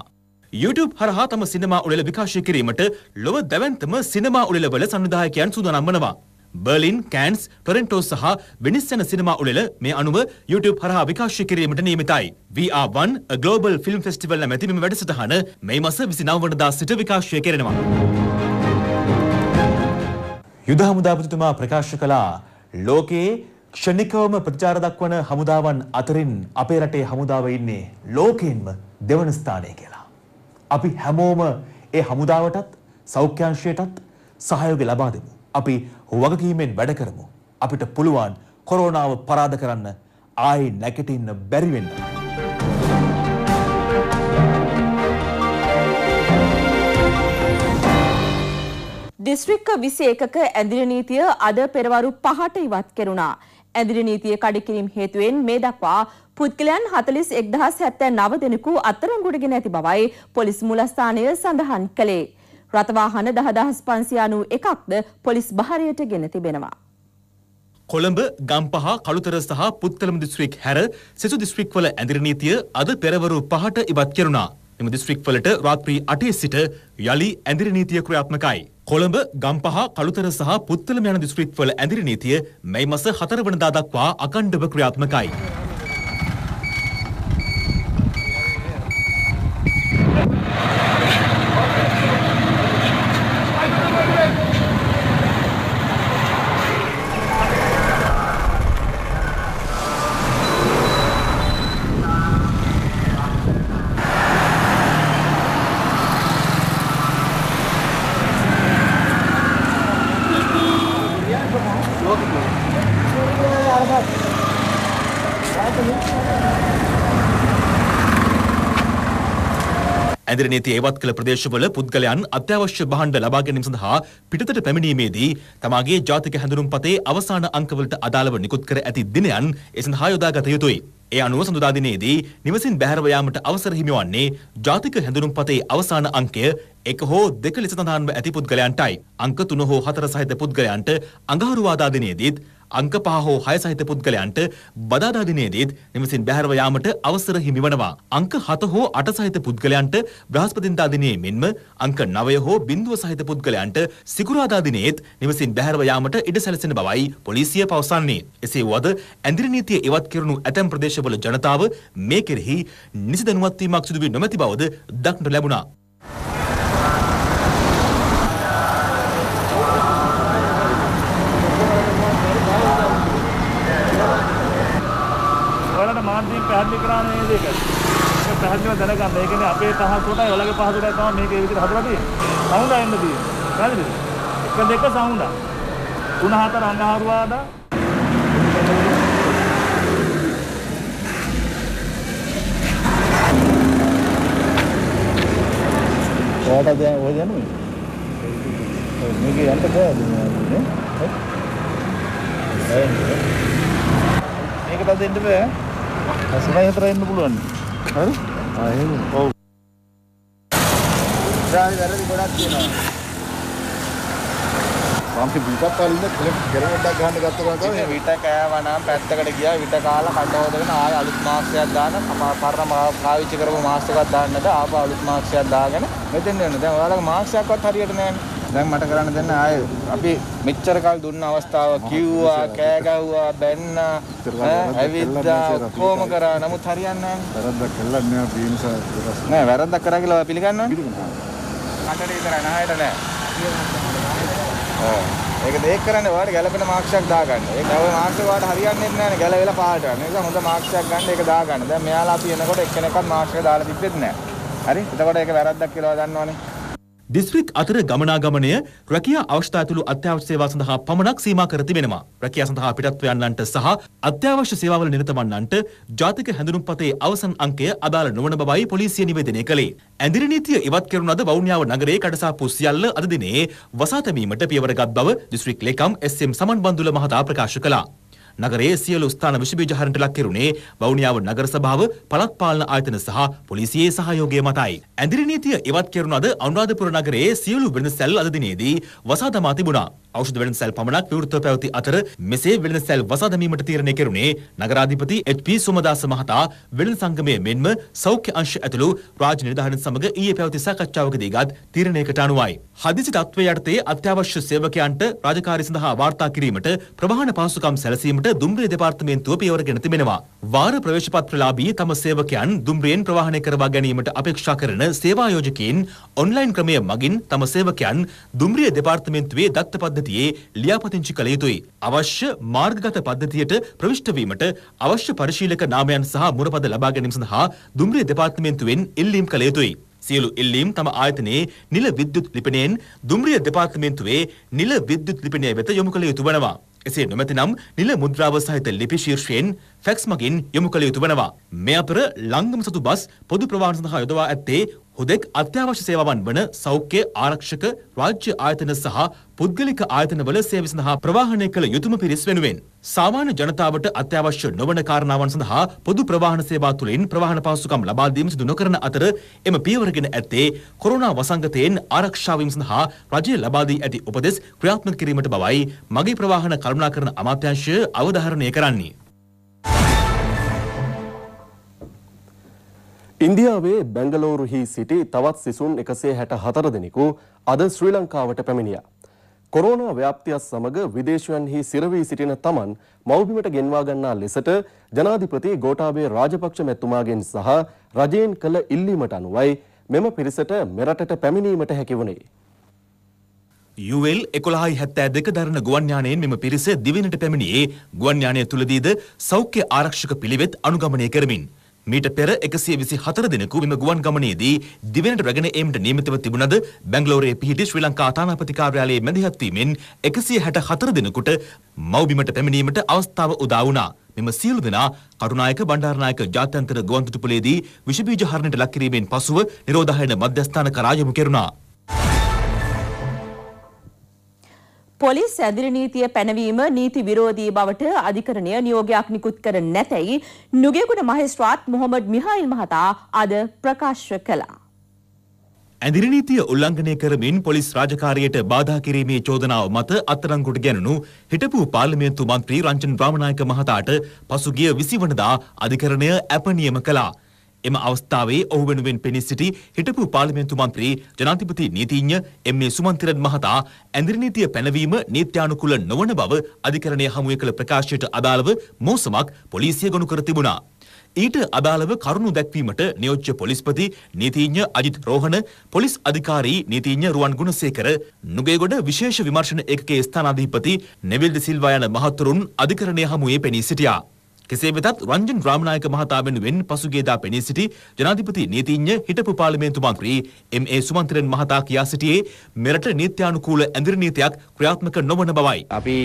YouTube හරහා තම සිනමා උළෙල විකාශය කිරීමට ලොව දැවැන්තම සිනමා උළෙලවල සංවිධායකයන් සූදානම් වනවා. බර්ලින්, කෑන්ස්, ටොරන්ටෝ සහ වෙනිස් යන සිනමා උළෙල මේ අනුව YouTube හරහා විකාශය කිරීමට නියමිතයි. VR1 A Global Film Festival නැමැති මෙම වැඩසටහන මේ මස 29 වනදා සිට විකාශය කෙරෙනවා. යුද හමුදාපතිතුමා ප්‍රකාශ කළා ලෝකයේ ක්ෂණිකවම ප්‍රචාර දක්වන හමුදාවන් අතරින් අපේ රටේ හමුදාව ඉන්නේ ලෝකයෙන්ම දෙවන ස්ථානය කියලා. අපි හැමෝම ඒ හමුදාවටත් සෞඛ්‍යංශයටත් සහයෝගය ලබා දෙමු. අපි වගකීමෙන් වැඩ කරමු. අපිට පුළුවන් කොරෝනාව පරාද කරන්න ආයේ නැගිටින්න බැරි වෙන්න. දිස්ත්‍රික්ක 21ක ඇඳිරි නීතිය අද පෙරවරු 5ට ඉවත් කෙරුණා. ඇඳිරි නීතිය කඩකිරීම හේතුවෙන් මේ දක්වා පුද්ගලයන් 41079 දෙනෙකු අත්අඩංගුවට ගෙන ඇති බවයි පොලිස් මූලස්ථානය සඳහන් කළේ. රථවාහන දහදහස් පන්සියානූ එකක්ද පොලිස් භාරයට ගෙන තිබෙනවා. කොළඹ ගම්පහ කළුතර සහ පුත්තලම දිස්ත්‍රික් හැර සෙසු දිස්ත්‍රික්වල ඇඳිරි නීතිය අද පෙරවරු පහට ඉවත් කෙරුණා. එම දිස්ත්‍රික්වලට රාත්‍රී 8 සිට යලි ඇඳිරි නීතිය ක්‍රියාත්මකයි. කොළඹ ගම්පහ කළුතර සහ පුත්තලම යන දිස්ත්‍රික්වල ඇඳිරි නීතිය මේ මස 4 වනදා දක්වා අකණ්ඩව ක්‍රියාත්මකයි. පැදිරෙන ති ඒවත් කළ ප්‍රදේශවල පුද්ගලයන් අත්‍යවශ්‍ය බහණ්ඩ ලබා ගැනීම සඳහා පිටතට පැමිණීමේදී තමාගේ ජාතික හැඳුනුම් පතේ අවසාන අංකවලට අදාළව නිකුත් කර ඇති දිනයන් ඒ සඳහා යොදාගත යුතුයි. ඒ අනුව සඳුදා දිනේදී නිවසින් බැහැරව යාමට අවසර හිමි වන්නේ ජාතික හැඳුනුම් පතේ අවසාන අංකය එක හෝ දෙක ලෙස සඳහන්ව ඇති පුද්ගලයන්ටයි. අංක 3 හෝ 4 සහිත පුද්ගලයන්ට අඟහරුවාදා දිනේදීත් අංක පහ හෝ හය සහිත පුද්ගලයන්ට බදාදා දිනයේදීත් නිවසින් බැහැරව යාමට අවසර හිමිවනවා. අංක 7 හෝ 8 සහිත පුද්ගලයන්ට බ්‍රහස්පතින්දා දිනයේ මෙන්ම අංක 9 හෝ බිඳුව සහිත පුද්ගලයන්ට සිකුරාදා දිනයේත් නිවසින් බැහැරව යාමට ඉඩ සැලසෙන බවයි පොලිසිය පවසන්නේ. එසේ වුවද ඇඳිරි නීතිය ඉවත් කරනු ඇතැම් ප්‍රදේශවල ජනතාව මේ කෙරෙහි නිසි දැනුවත් වීමක් සිදු වී නොමැති බවද දක්නට ලැබුණා. පැහැදිලි කරානේ නේද ඒක. ඒක පැහැදිලිව දැනගන්න. ඒ කියන්නේ අපේ පහසුටයි ඔයාලගේ පහසුටයි තමයි මේක ඒ විදිහට හදලා තියෙන්නේ. සවුන්ඩ් ආයෙන්න තියෙන්නේ. පැහැදිලිද? එක දෙක සවුන්ඩ් ආ. තුන හතර අඟහරුවාදා ඔයාට දැන් ඔය යන්නේ මේක යන්න බෑද නේ මේක පස්සේ ඉන්න බෑ සරයි හතර එන්න පුළුවන් හරි ආයෙම ඔව් ගාල් වැරදි ගොඩක් තියෙනවා මම පිටත් කලින්ද කලෙක් කරවඩක් ගන්න ගත්තා ගාන විට කෑවා නම් පැත්තකට ගියා විට කාලා කඩවදගෙන ආයෙ අලුත් මාස්ටරයක් දාන පරණ පාවිච්චි කරපු මාස්ටරයක් දාන්නද ආපහු අලුත් මාස්ටරයක් දාගෙන මෙතෙන් එන්න දැන් ඔයාලගේ මාස්ටරයක්වත් හරියට නැහැ දැන් මට කරන්න දෙන්න ආය අපි මෙච්චර කල් දුන්න අවස්ථාව කිව්වා කෑ ගැව්වා බැන්නා ඇවිද්දා කොහොම කරා නමුත් හරියන්නේ නැහැ වැරද්දක් කළා නෑ බීම්ස නෑ වැරද්දක් කරා කියලා පිළිගන්නවා කටට විතරයි නහයට නෑ ඒක දෙයක් කරන්නේ වාට ගැළපෙන මාක්ෂයක් දාගන්න. ඒක ඔය මාක්ෂේ වාට හරියන්නේ නැහැ නේ ගැළවිලා පාට යන නිසා හොඳ මාක්ෂයක් ගන්න ඒක දාගන්න. දැන් මෙයාලා අපි එනකොට එක්කෙනෙක්වත් මාක්ෂේ දාලා තිබ්බෙත් නැහැ. හරි? එතකොට ඒක වැරද්දක් කියලා දන්නවනේ. දිස්ත්‍රික් අතර ගමනාගමනය රැකියා අවශ්‍යතා ඇතුළු අත්‍යවශ්‍ය සේවා සඳහා පමණක් සීමා කර තිබෙනවා. රැකියා සඳහා පිටත්ව යන්නන්ට සහ අත්‍යවශ්‍ය සේවාවල නිරත වන්නන්ට ජාතික හැඳුනුම්පතේ අවසන් අංකය අදාළ නොවන බවයි පොලිසිය නිවේදනය කළේ. ඇඳිරි නීතිය ඉවත් කරන අද වවුනියාව නගරයේ කඩසාප්පු සියල්ල අද දිනේ වසා තැබීමට පියවර ගත් බව දිස්ත්‍රික් ලේකම් එස්.එම්. සමන්බන්දුල මහතා ප්‍රකාශ කළා. නගරයේ සියලු ස්ථාන විෂබීජ හරණට ලක් කෙරුණේ වවුනියාව නගර සභාව, පළාත් පාලන ආයතන සහ පොලිසියේ සහයෝගය මතයි. ඇඳිරි නීතිය ඉවත් කෙරුණ අද අනුරාධපුර නගරයේ සියලු වෙළඳ සැල් අද දිනේදී වසා දමා තිබුණා. ඖෂධ වෙළඳසැල් පමණක් විවෘතව පැවති අතර මෙසේ වෙළඳසැල් වසා දැමීමට තීරණය කෙරුණේ නගරාධිපති එච්.පී. සුමදාස මහතා වෙළඳ සංගමයේ මෙන්ම සෞඛ්‍ය අංශ ඇතුළු රාජ්‍ය නිලධාරීන් සමග ඊයේ පැවති සාකච්ඡාවකදී ගත් තීරණයකට අනුවයි. හදිසි තත්ත්වයේ යටතේ අත්‍යවශ්‍ය සේවකයන්ට රාජකාරී සඳහා වාර්තා කිරීමට ප්‍රවාහන පහසුකම් සැලසීමට දුම්රිය දෙපාර්තමේන්තුව පියවරගෙන තිබෙනවා. වාර ප්‍රවේශපත්‍රලාභී තම සේවකයන් දුම්රියෙන් ප්‍රවාහනය කරවා ගැනීමට අපේක්ෂා කරන සේවායෝජකයින් ඔන්ලයින් ක්‍රමය මගින් තම සේවකයන් දුම්රිය දෙපාර්තමේන්තුවේ දත්ත පද්ධතිය පද්ධතියේ ලියාපදිංචි කළ යුතුයි. අවශ්‍ය මාර්ගගත පද්ධතියට ප්‍රවිෂ්ඨ වීමට අවශ්‍ය පරිශීලක නාමයන් සහ මුරපද ලබා ගැනීම සඳහා දුම්රිය දෙපාර්තමේන්තුවෙන් ඉල්ලීම් කළ යුතුයි. සියලු ඉල්ලීම් තම ආයතනයේ නිල විද්‍යුත් ලිපිනයෙන් දුම්රිය දෙපාර්තමේන්තුවේ නිල විද්‍යුත් ලිපිනය වෙත යොමු කළ යුතු වනවා. එසේ නොමැතිනම් නිල මුද්‍රාව සහිත ලිපි ශීර්ෂයෙන් ෆැක්ස් මගින් යොමු කළ යුතු වනවා. මේ අපර ලංගම සතු බස් පොදු ප්‍රවාහන සඳහා යොදවා ඇත්තේ හුදෙක් අත්‍යවශ්‍ය සේවාවන් වන සෞඛ්‍ය ආරක්ෂක රාජ්‍ය ආයතන සහ පුද්ගලික ආයතනවල සේවය සඳහා ප්‍රවාහනය කළ යුතුම පිරිස් වෙනුවෙන් සාමාන්‍ය ජනතාවට අත්‍යවශ්‍ය නොවන කාරණාවන් සඳහා පොදු ප්‍රවාහන සේවා තුළින් ප්‍රවාහන පාසුකම් ලබා දීම සිදු නොකරන අතර එම පියවරගෙන ඇත්තේ කොරෝනා වසංගතයෙන් ආරක්ෂාවීම සඳහා රජය ලබා දී ඇති උපදෙස් ක්‍රියාත්මක කිරීමට බවයි මගේ ප්‍රවාහන කළමනාකරණ අමාත්‍යාංශය අවධාරණය කරන්නේ. ඉන්දියාවේ බැංගලෝරුහි සිටි තවත් සිසුන් එකසේ හැට හතර දෙනෙකු අද ශ්‍රී ලංකාවට පැමිණිය. කොරෝණ ව්‍යාප්තියත් සමඟ විදේශයන්හි සිරවී සිටින තමන් මෞබිමට ගෙන්වා ගන්නා ලෙසට ජනාධිපති ගෝටාබේ රාජපක්ෂ මැතුමාගෙන් සහ රජයෙන් කළ ඉල්ලීමට අනුවයි මෙම පිරිසට මෙරටට පැමිණීමට හැකිවුණේ. යුවල් එකොළහයි හැත්තෑ දෙක දරන ගුවන්ඥානයෙන් මෙම පිරිස දිවෙනට පැමිණියේ ගුවන්ඥානය තුළදීද සෞඛ්‍ය ආරක්ෂක පිළිවෙත් අනුගමනය කරමින්. මීට පෙර 124 දිනකු මෙම ගුවන් ගමනේදී දිවෙනට රැගෙන ඒමට නියමිතව තිබුණද බැංගලෝරයේ පිහිටි ශ්‍රී ලංකා තානාපති කාර්යාලයේ මැදිහත් වීමෙන් 164 දිනකට මව්බිමට පැමිණීමට අවස්ථාව උදා වුණා. මෙම සියලු දෙනා කරුණායක බණ්ඩාරනායක ජාත්‍යන්තර ගුවන්තොටුපළේදී විෂබීජ හරණයට ලක් කිරීමෙන් පසුව නිරෝධායන මධ්‍යස්ථාන කරා යොමු කෙරුණා. පොලිස් ඇදිරි නීතිය පැනවීම නීති විරෝධී බවට අධිකරණය නියෝගයක් නිකුත් කර නැතැයි නුගේගුණ මහේස්ත්‍රාත් මොහොමඩ් මිහායිල් මහතා අද ප්‍රකාශ කළා. ඇදිරි නීතිය උල්ලංඝනය කරමින් පොලිස් රාජකාරියට බාධා කිරීමේ චෝදනාව මත අත්අඩංගුවට ගැනුණු හිටපු පාර්ලිමේන්තු මන්ත්‍රී රංජන් බ්‍රාමනායක මහතාට පසුගිය 20 වනදා අධිකරණය ඇප නියම කළා. එම අවස්ථාවේ ඔහු වෙනුවෙන් පෙනී සිටි හිටපු පාර්ලිමේන්තු මන්ත්‍රී ජනාධිපති නීතිඥ එම්.ඒ. සුමන්තිරන් මහතා ඇඳිරි නීතිය පැනවීම නීත්‍යානුකූල නොවන බව අධිකරණය හමුවේ කළ ප්‍රකාශයට අදාළව මෝසමක් පොලිසිය ගොනු කර තිබුණා. ඊට අදාළව කරුණු දැක්වීමට නියෝජ්‍ය පොලිස්පති නීතිඥ අජිත් රෝහණ පොලිස් අධිකාරී නීතිඥ රුවන් ගුණසේකර නුගේගොඩ විශේෂ විමර්ශන ඒකකයේ ස්ථානාධිපති නෙවිල් ඩි සිල්වා යන මහතුරුන් අධිකරණය හමුවේ පෙනී සිටියා. කෙසේ වෙතත් රංජන් රාමනායක මහතා වෙනුවෙන් පසුගියදා පෙනී සිටි ජනාධිපති නීතිඥ හිටපු පාර්ලිමේන්තු මන්ත්‍රී එම්.ඒ. සුමන්ත්‍රයන් මහතා කියා සිටියේ මෙරට නීත්‍යානුකූල ඇඳිරි නීතියක් ක්‍රියාත්මක නොවන බවයි. අපි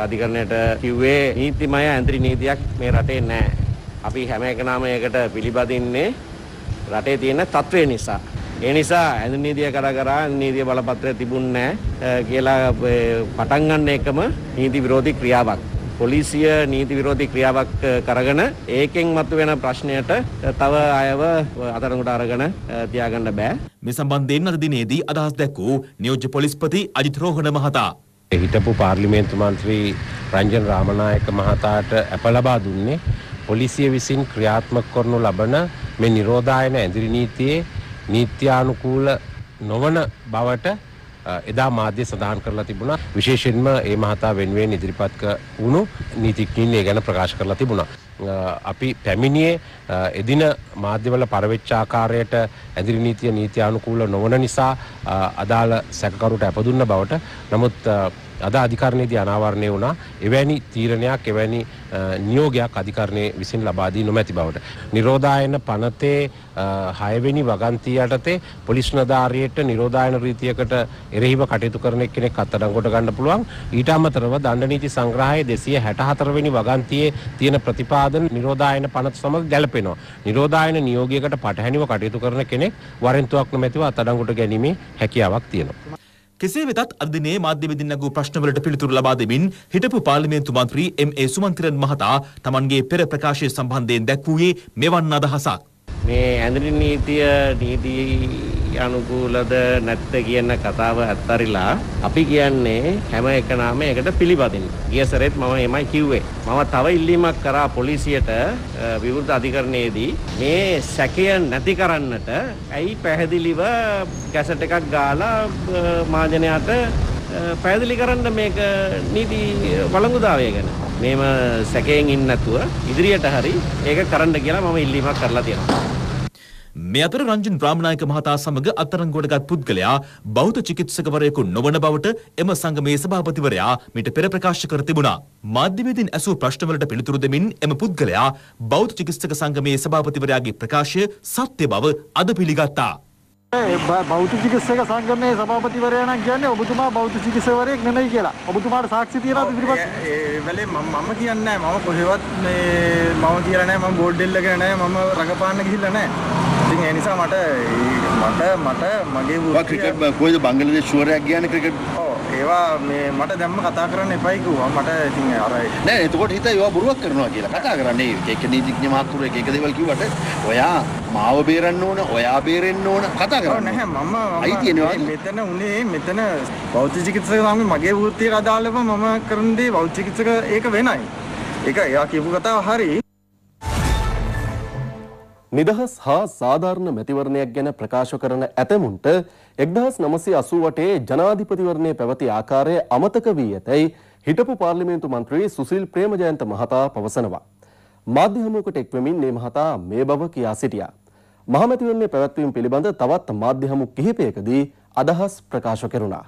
අධිකරණයට කිව්වේ නීතිමය ඇඳිරි නීතියක් මේ රටේ නැහැ. අපි හැම එකනම ඒකට පිළිපදින්නේ රටේ තියෙන තත්ත්වය නිසා. ඒ නිසා ඇඳිරි නීතිය කර කර නීතිය බලපත්‍රය තිබුණ නැහැ කියලා පටන් ගන්න එකම නීති විරෝධී ක්‍රියාවක්. පොලිසිය නීති විරෝධී ක්‍රියාවක් කරගෙන ඒකෙන් මතුවෙන ප්‍රශ්නයට තව අයව අතරඟට අරගෙන තියාගන්න බෑ. මේ සම්බන්ධයෙන් අද දිනේදී අදහස් දැක්වූ නියෝජ්‍ය පොලිස්පති අජිත් රෝහණ මහතා හිටපු පාර්ලිමේන්තු මන්ත්‍රී රංජන් රාමනායක මහතාට ඇප ලබා දුන්නේ පොලිසිය විසින් ක්‍රියාත්මක කරනු ලබන මේ නිරෝධායන ඇඳිරි නීතියේ නීත්‍යානුකූල නොවන බවට එදා මාධ්‍ය සඳහන් කරලා තිබුණා විශේෂයෙන්ම ඒ මහතා වෙනුවෙන් ඉදිරිපත් වුණු නීතිඥයින් ඒ ගැන ප්‍රකාශ කරලා තිබුණා. අපි පැමිණියේ එදින මාධ්‍යවල පරවෙච්ච ආකාරයට ඇදිරි නීතිය නීත්‍යානුකූල නොවන නිසා අදාළ සැකකරුට ඇපදුන්න බවට නමුත් අද අධිකරණයේදී අනාවරණය වුණා එවැනි තීරණයක් එවැනි නියෝගයක් අධිකරණය විසින් ලබා දී නොමැති බවට. නිරෝධායන පනතේ හයවෙනි වගන්තිය යටතේ පොලිස් නිලධාරියට නිරෝධායන රීතියකට එරෙහිව කටයුතු කරන කෙනෙක් අත්අඩංගුවට ගන්න පුළුවන්. ඊට අමතරව දණ්ඩ නීති සංග්‍රහයේ 264 වෙනි වගන්තියේ තියෙන ප්‍රතිපාදන නිරෝධායන පනත සමග ගැලපෙනවා. නිරෝධායන නියෝගයකට පටහැනිව කටයුතු කරන කෙනෙක් වරෙන්තුවක් නොමැතිව අත්අඩංගුවට ගැනීමේ හැකියාවක් තියෙනවා. කෙසේ වෙතත් අද දිනේ මාධ්‍ය වෙදින් නැගූ ප්‍රශ්නවලට පිළිතුරු ලබා දෙමින් හිටපු පාර්ලිමේන්තු මන්ත්‍රී එම් ඒ සුමන්ත්‍රන් මහතා තමන්ගේ පෙර ප්‍රකාශය සම්බන්ධයෙන් දැක්වූයේ මෙවන් අදහසක්. මේ ඇඳුම් නීතිය නීති අනුකූලද නැත්ද කියන කතාව ඇත්තරිලා අපි කියන්නේ හැම එකනාම ඒකට පිළිපදින්න. ගිය සැරේත් මම එමය කිව්වේ. මම තව ඉල්ලීමක් කරා පොලිසියට විවෘත අධිකරණයේදී මේ සැකය නැති කරන්නට ඇයි පැහැදිලිව ගැසට් එකක් ගාලා මාජනයාට පැහැදිලි කරන්න මේක නීති වළංගුතාවය ගැන. මේම සැකයෙන් ඉන්න නැතුව ඉදිරියට හරි ඒක කරන්න කියලා මම ඉල්ලීමක් කරලා තියෙනවා. මේ අතර රංජන් බ්‍රාහ්මනායක මහතා සමග අත්අඩංගුවටගත් පුද්ගලයා බෞද්ධ චිකිත්සකවරයෙකු නොවන බවට එම සංගමේ සභාපතිවරයා මීට පෙර ප්‍රකාශ කර තිබුණා. මාධ්‍යවේදීන් ඇසූ ප්‍රශ්නවලට පිළිතුරු දෙමින් එම පුද්ගලයා බෞද්ධ චිකිත්සක සංගමේ සභාපතිවරයාගේ ප්‍රකාශය සත්‍ය බව අද පිළිගත්තා. බෞද්ධ චිකිත්සක සංගමේ සභාපතිවරයා නම් කියන්නේ ඔබතුමා බෞද්ධ චිකිත්සකවරයෙක් නෙමෙයි කියලා. ඔබතුමාට සාක්ෂි තියනවාද ඉදිරිපත්? ඒ වෙලේ මම මම කියන්නේ නැහැ. මම කොහෙවත් මේ මම කියලා නැහැ. මම බෝඩ් දෙල්ල ගැන නැහැ. මම රඟපාන්න ගිහිල්ලා නැහැ. ඉතින් ඒ නිසා මට මට මට මගේ ක්‍රිකට් කොයිද බංගලදේශ ෂුවරයක් කියන්නේ ක්‍රිකට් ඔව් ඒවා මේ මට දැම්ම කතා කරන්න එපයි කිව්වා මට ඉතින් අර නෑ එතකොට හිත ඒවා බොරුවක් කරනවා කියලා කතා කරන්නේ ඒක එක නීතිඥ මාතෘකාවක එක දේවල් කිව්වට ඔයා මාව බේරන්න ඕන ඔයා බේරෙන්න ඕන කතා කරන්නේ නැහැ මම අයිති එනවා මෙතන උනේ මෙතන බෞද්ධ චිකිත්සක තමයි මගේ වෘත්තියට අදාළව මම කරන දේ බෞද්ධ චිකිත්සක ඒක වෙනයි ඒක එයා කියපු කතාව හරි නිදහස් හා සාධාරණ මැතිවරණයක් ගැන ප්‍රකාශ කරන ඇතැමුන්ට 1988 ජනාධිපතිවරණය පැවති ආකාරය අමතක වී ඇතැයි හිටපු පාර්ලිමේන්තු මන්ත්‍රී සුසිල් ප්‍රේමජයන්ත මහතා පවසනවා. මාධ්‍ය හමුවකට එක්වමින් මේ මහතා මේ බව කියා සිටියා. මහමැතිවරණය පැවැත්වීම පිළිබඳ තවත් මාධ්‍ය හමු කිහිපයකදී අදහස් ප්‍රකාශ කෙරුණා.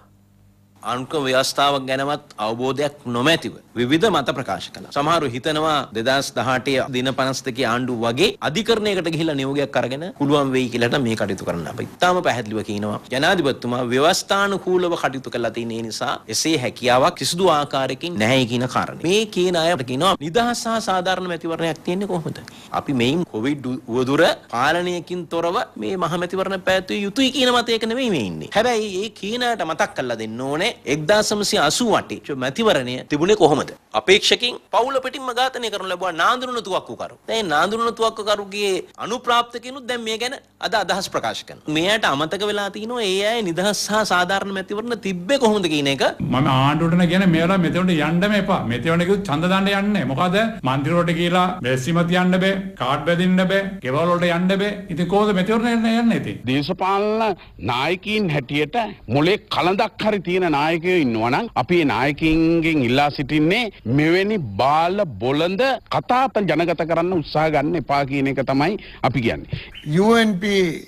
අංක ව්‍යවස්ථාවක් ගැනවත් අවබෝධයක් නොමැතිව විවිධ මත ප්‍රකාශ කළා. සමහරු හිතනවා 2018 දින 52 ආණ්ඩු වගේ අධිකරණයකට ගිහිල්ලා නියෝගයක් අරගෙන පුළුවන් වෙයි කියලා මේ කටයුතු කරන්න අපි. ඉතාලම පැහැදිලිව කියනවා ජනාධිපතිතුමා ව්‍යවස්ථානුකූලව කටයුතු කළා තියෙන ඒ නිසා එසේ හැකියාවක් කිසිදු ආකාරයකින් නැහැ කියන කාරණේ. මේ කියන අයට කියනවා නිදහස සහ සාධාරණ මැතිවරණයක් තියෙන්නේ කොහොමද? අපි මේන් කොවිඩ් වදුර පාලනයකින් තොරව මේ මහ මැතිවරණ පැවැත්විය යුතුයි කියන මතයක නෙමෙයි මේ ඉන්නේ. හැබැයි ඒ කියන අයට මතක් කරලා දෙන්න ඕනේ එක්දාසමසි අසුවට මැතිවරණය තිබුණේ කොහොමද. අපේක්ෂකින් පවුල පිටිම ඝාතනය කරන ලැබවා නාඳුරුණ තුවක්කුකරු. දැන් නාඳුරුණ තුවක්කුකරුගේ අනුප්‍රාප්තකිනුත් දැන් මේ ගැන අද අදහස් ප්‍රකාශ කරනවා. මෙයාට අමතක වෙලා තිනවා ඒ අය නිදහස් සහ සාධාරණ මැතිවරණ තිබ්බේ කොහොමද කියන එක. මම ආණ්ඩුවට කියන මේවලා මෙතනට යන්නම එපා. මෙතනට කිව්ව ඡන්ද දාන්න යන්නේ. මොකද මන්දිරවලට කියලා බැස්සිමත් යන්න බෑ. කාඩ් බැදින්න බෑ. ගෙවල් වලට යන්න බෑ. ඉතින් කොහොමද මෙතනට යන්න යන්නේ ඉතින්. දේශපාලන නායකයින් හැටියට මොලේ කලඳක් හරි තියෙන නායකයෝ ඉන්නවනම් අපේ නායකින්ගෙන් ඉල්ලා සිටින්නේ මෙවැනි බාල බොලඳ කතාප ජනගත කරන්න උත්සාහ ගන්න එපා කියන එක තමයි අපි කියන්නේ. UNP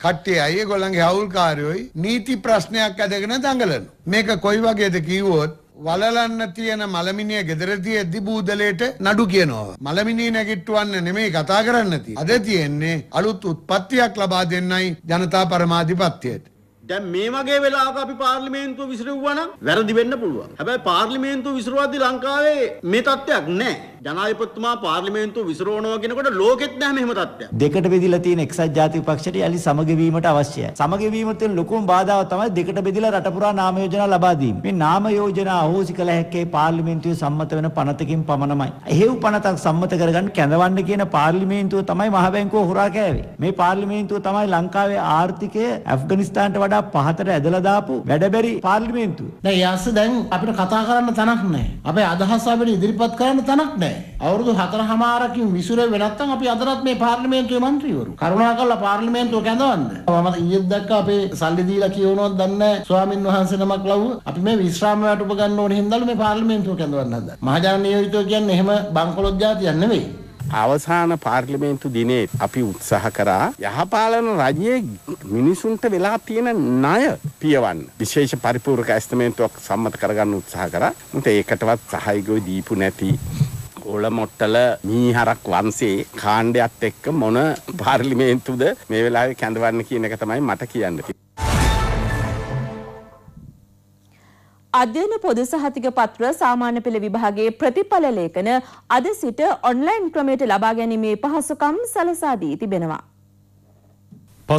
කට්ටිය අය ගොල්ලන්ගේ හවුල්කාරයෝයි නීති ප්‍රශ්නයක් ඇදගෙන දඟලන. මේක කොයි වගේද කිව්වොත් වලලන්න තියෙන මලමිනිය ගෙදරදී ඇද්දි බූදලයට නඩු කියනවා. මලමිනී නැගිට්ටුවන්න නෙමේ කතා කරන්න ති. අද තියෙන්නේ අලුත් උත්පත්තියක් ලබා දෙන්නයි ජනතා පරමාධිපත්තියට. දැන් මේ වගේ වෙලාවක අපි පාර්ලිමේන්තුව විසිරුවා නම් වැරදි වෙන්න පුළුවන්. හැබැයි පාර්ලිමේන්තුව විසිරුවද්දී ලංකාවේ මේ තත්ත්වයක් නැහැ. ජනාධිපතිතුමා පාර්ලිමේන්තුව විසිරවනවා කියනකොට ලෝකෙත් නැහැ මෙහෙම තත්ත්වයක්. දෙකට බෙදිලා තියෙන එක්සත් ජාතික පක්ෂයට යලි සමග වීමට අවශ්‍යයි. සමග වීම තුළ ලොකුම බාධාව තමයි දෙකට බෙදිලා රට පුරා නාම යෝජනා ලබා දීම. මේ නාම යෝජනා අහෝසි කළ හැක්කේ පාර්ලිමේන්තුවේ සම්මත වෙන පනතකින් පමණමයි. එහෙව් පනතක් සම්මත කරගන්න කැඳවන්න කියන පාර්ලිමේන්තුව තමයි මහ බැංකුව හොරා කෑවේ. මේ පාර්ලිමේන්තුව තමයි ලංකාවේ ආර්ථිකය ඇෆ්ගනිස්තාන්ට වඩා වඩා පහතට ඇදලා දාපු වැඩබැරි පාර්ලිමේන්තුව. දැන් යස්ස දැන් අපිට කතා කරන්න තැනක් නැහැ. අපේ අදහස් අපිට ඉදිරිපත් කරන්න තැනක් නැහැ. අවුරුදු 4මාරකින් විසුරේ වෙනත්නම් අපි අදටත් මේ පාර්ලිමේන්තුවේ മന്ത്രിවරු. කරුණාකරලා පාර්ලිමේන්තුව කැඳවන්න. මම ඊයේ දැක්ක අපේ සල්ලි දීලා කියවනවත් දන්නේ නැහැ. ස්වාමින් වහන්සේ නමක් ලව්ව අපි මේ විශ්‍රාමයට උප ගන්න ඕනේ හින්දාලු මේ පාර්ලිමේන්තුව කැඳවන්න හදා. මහජන නියෝජිතයෝ කියන්නේ එහෙම බංකොලොත් జాතියක් නෙවෙයි. අවසාන පාර්ලිමේන්තු දිනේ අපි උත්සාහ කරා යහපාලන රජයේ මිනිසුන්ට වෙලා තියෙන ණය පියවන්න. විශේෂ පරිපූර්ණක ඇස්තමේන්තුවක් සම්මත කරගන්න උත්සාහ කරා. මුත ඒකටවත් සහයෝගය දීපු නැති ඔල මොට්ටල මීහරක් වන්සේ කාණ්ඩයත් එක්ක මොන පාර්ලිමේන්තුද මේ වෙලාවේ කැඳවන්න කියන එක තමයි මට කියන්න තියෙන්නේ. අධ්‍යයන පොදු සහතික පත්‍ර සාමාන්‍ය පෙළ විභාගයේ ප්‍රතිඵල ලේඛන අද සිට ඔන්ලයින් ක්‍රමයට ලබා ගැනීමේ පහසුකම් සලසා දී තිබෙනවා.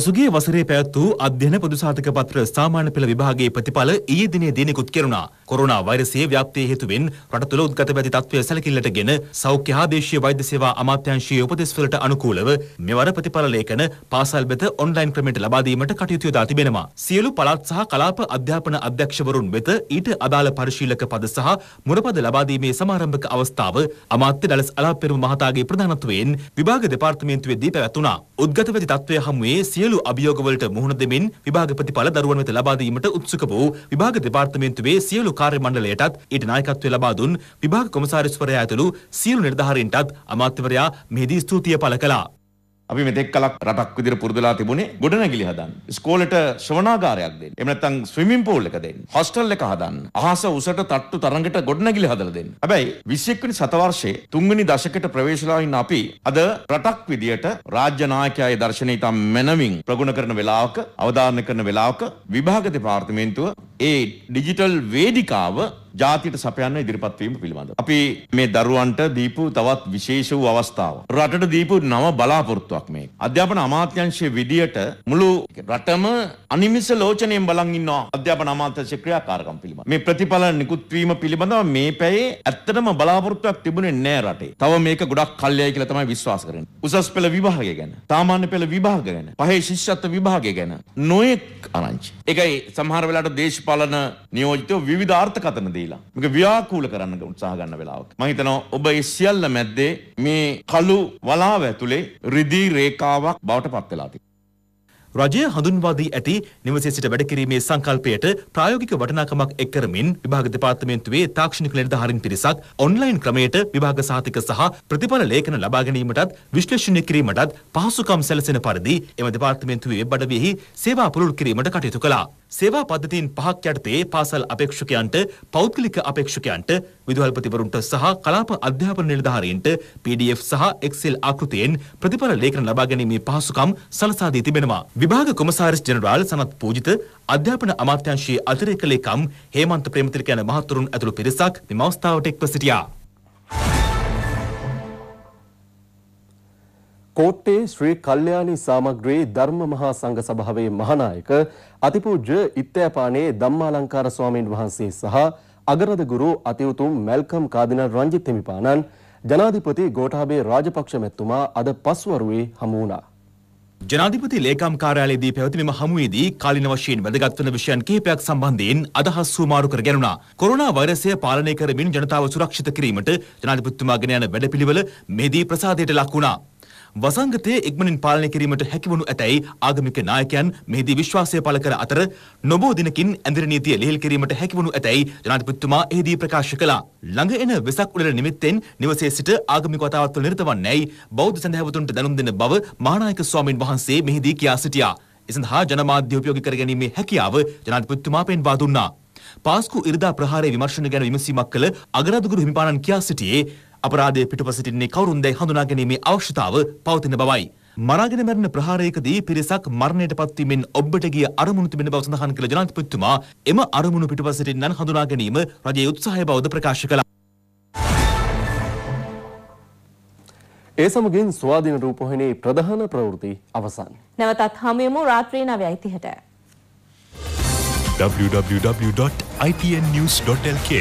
පසුගිය වසරේ පැවැත් වූ අධ්‍යයන පොදුසාධක පත්‍ර සාමාන්‍ය පෙළ විභාගයේ ප්‍රතිඵල ඊයේ දිනේ දිනෙකුත් කෙරුණා. කොරෝනා වෛරසයේ ව්‍යාප්තිය හේතුවෙන් රට තුළ උද්ගත වැති තත්ත්වය සැලකිල්ලටගෙන සෞඛ්‍ය හා දේශීය වෛද්‍ය සේවා අමාත්‍යාංශයේ උපදෙස්වලට අනුකූලව මෙවර ප්‍රතිඵල ලේඛන පාසල් වෙත ඔන්ලයින් ක්‍රමයට ලබා දීමට කටයුතු යොදා තිබෙනවා. සියලු පළාත් සහ කලාප අධ්‍යාපන අධ්‍යක්ෂවරුන් වෙත ඊට අදාළ පරිශීලක පද සහ මුරපද ලබා දීමේ සමාරම්භක අවස්ථාව අමාත්‍ය ඩලස් අලාප්පෙරුම මහතාගේ ප්‍රධානත්වයෙන් විභාග දෙපාර්තමේන්තුවේදී පැවැතුණා. උද්ගත වැති තත්ත්වය හමුවේ සියලු අභියෝගවලට මුහුණ දෙමින් විභාග ප්‍රතිඵල දරුවන් වෙත ලබා දීමට උත්සුක වූ විභාග දෙපාර්තමේන්තුවේ සියලු කාර්ය මණ්ඩලයටත් ඊට නායකත්වය ලබා දුන් විභාග කොමසාරිස්වරයා ඇතුළු සියලු නිලධාරීන්ටත් අමාත්‍යවරයා මෙහිදී ස්තුතිය පළ කළා. අපි මෙතෙක් කලක් රටක් විදිහට පුරුදුලා තිබුණේ ගොඩනැගිලි හදන්න. ඉස්කෝලේට ශ්‍රවණාගාරයක් දෙන්න. එහෙම නැත්නම් ස්විමින් pool එක දෙන්න. හොස්ටල් එක හදන්න. අහස උසට තට්ටු තරඟට ගොඩනැගිලි හදලා දෙන්න. හැබැයි 21 වෙනි සතවර්ෂයේ 3 වෙනි දශකයට ප්‍රවේශලා ඉන්න අපි අද රටක් විදියට රාජ්‍ය නායකයාගේ දර්ශනය ඉතා මැනවින් ප්‍රගුණ කරන වෙලාවක අවධාරණය කරන වෙලාවක විභාග දෙපාර්තමේන්තුව ඒ ඩිජිටල් වේදිකාව ජාතියට සපයන්න ඉදිරිපත් වීම පිළිබඳව. අපි මේ දරුවන්ට දීපු තවත් විශේෂ වූ අවස්ථාව. රටට දීපු නව බලාපොරොත්තුවක් මේක. අධ්‍යාපන අමාත්‍යාංශයේ විදියට මුළු රටම අනිමිස ලෝචනයෙන් බලන් ඉන්නවා අධ්‍යාපන අමාත්‍යාංශයේ ක්‍රියාකාරකම් පිළිබඳව. මේ ප්‍රතිඵල නිකුත් වීම පිළිබඳව මේ පැයේ ඇත්තටම බලාපොරොත්තුවක් තිබුණේ නැහැ රටේ. තව මේක ගොඩක් කල්යයි කියලා තමයි විශ්වාස කරන්නේ. උසස් පෙළ විභාගය ගැන, සාමාන්‍ය පෙළ විභාග ගැන, පහේ ශිෂ්‍යත්ව විභාගය ගැන නොයෙක් ආරංචි. ඒකයි සමහර වෙලාවට දේශපාලන පලන නියෝජිතව විධාර්ථකතන දීලා මේක ව්‍යාකූල කරන්න උත්සාහ ගන්න වෙලාවක් මම හිතනවා ඔබ ඒ සියල්ල මැද්දේ මේ කළු වලාව ඇතුලේ රිදී රේඛාවක් බවට පත් වෙලා තිබෙනවා රජය හඳුන්වා දී ඇති නිවසේ සිට වැඩකිරීමේ සංකල්පයට ප්‍රායෝගික වටිනාකමක් එක් කරමින් විභාග දෙපාර්තමේන්තුවේ තාක්ෂණික නිලධාරීන් පිරිසක් ඔන්ලයින් ක්‍රමයට විභාග සහතික සහ ප්‍රතිඵල ලේඛන ලබා ගැනීමටත් විශ්ලේෂණය කිරීමටත් පහසුකම් සැලසෙන පරිදි එම දෙපාර්තමේන්තුවේ වෙබ් අඩවියෙහි සේවා පුළුල් කිරීමට කටයුතු කළා. සේවා පද්ධතීන් පහක් යටතේ පාසල් අපේක්ෂකයන්ට පෞද්ගලික අපේක්ෂකයන්ට විදුහල්පතිවරුන්ට සහ කලාප අධ්‍යාපන නිලධාරීන්ට PDF සහ Excel ආකෘතියෙන් ප්‍රතිඵල ලේඛන ලබා ගැනීමේ පහසුකම් සලසා දී තිබෙනවා. විභාග කොමසාරිස් ජෙනරාල් සනත් පූජිත අධ්‍යාපන අමාත්‍යාංශයේ අතිරේක ලේකම් හේමන්ත ප්‍රේමතිලක යන මහතුරුන් ඇතුළු පිරිසක් මෙම අවස්ථාවට එක්ව සිටියා. ಕೋಟ್ಟೆ ಶ್ರೀ ಕಲ್ಯಾಣಿ ಸಾಮಗ್ರಿ ಧರ್ಮ ಮಹಾಸಂಘ ಸಭಾವೇ ಮಹಾನಾಯಕ ಅತಿಪೂಜ್ಯ ಇತ್ಯಾಪಾನೆ ದಮ್ಮಾಲಂಕಾರ ಸ್ವಾಮೀನ್ ವಹನ್ಸಿ ಸಹ ಅಗರದ ಗುರು ಅತಿಯುತುಂ ಮೆಲ್ಕಮ್ ಕಾದಿನಲ್ ರಂಜಿತ್ ಹಿಮಿಪಾನನ್ ජනාධිපති ගෝඨාභය රාජපක්ෂ මැතිතුමා අද පස්වරුවේ හමු වුණා. ජනාධිපති ලේකම් කාර්යාලයේදී පැවතිම හමුවේදී කාලින වශයෙන් වැදගත් වන විෂයන් කිහිපයක් සම්බන්ධයෙන් අදහස් සූමාරු කර ගැනුණා. කොරෝනා වෛරසය පාලනය කරමින් ජනතාව සුරක්ෂිත කිරීමට ජනාධිපතිතුමා ගෙන යන වැඩපිළිවෙල මෙහිදී ප්‍රසාදයට ලක් වුණා. වසංගතය ඉක්මනින් පාලනය කිරීමට හැකිවනු ඇතැයි ආගමික නායකයන් මෙහිදී විශ්වාසය පළ කර අතර නොබෝ දිනකින් ඇඳිර නීතිය ලිහිල් කිරීමට හැකිවනු ඇතැයි ජනාධිපතිතුමා එහිදී ප්‍රකාශ කළා. ළඟ එන වෙසක් උළෙල නිමිත්තෙන් නිවසේ සිට ආගමික වතාවත්වල නිරත වන්නේයි බෞද්ධ සැඳැහැවතුන්ට දැනුම් දෙන බව මහානායක ස්වාමින් වහන්සේ මෙහිදී කියා සිටියා. එසඳහා ජනමාධ්‍ය උපයෝගී කර ගැනීමේ හැකියාව ජනාධිපතිතුමා පෙන්වා දුන්නා. පාස්කු ඉරිදා ප්‍රහාරය විමර්ශන ගැන විමසීමක් කළ අගරාධිගුරු හිමිපාණන් කියා සිටියේ අපරාධයේ පිටුපසිටින්නේ කවුරුන්දැයි හඳුනා ගැනීමේ අවශ්‍යතාව පවතින බවයි. මරාගෙන මැරෙන ප්‍රහාරයකදී පිරිසක් මරණයට පත්වීමෙන් ඔබට ගිය අරමුණු තිබෙන බව සඳහන් කළ ජනාධිපතිතුමා එම අරමුණු පිටුපසිටින්නන් හඳුනා ගැනීම රජයේ උත්සාහය බවද ප්‍රකාශ කළා. ඒ සමගින් ස්වාධීන රූපවාහිනියේ ප්‍රධාන ප්‍රවෘත්ති අවසන්. නැවතත් හමුවෙමු රාත්‍රී 9:30ට. www.ipnnews.lk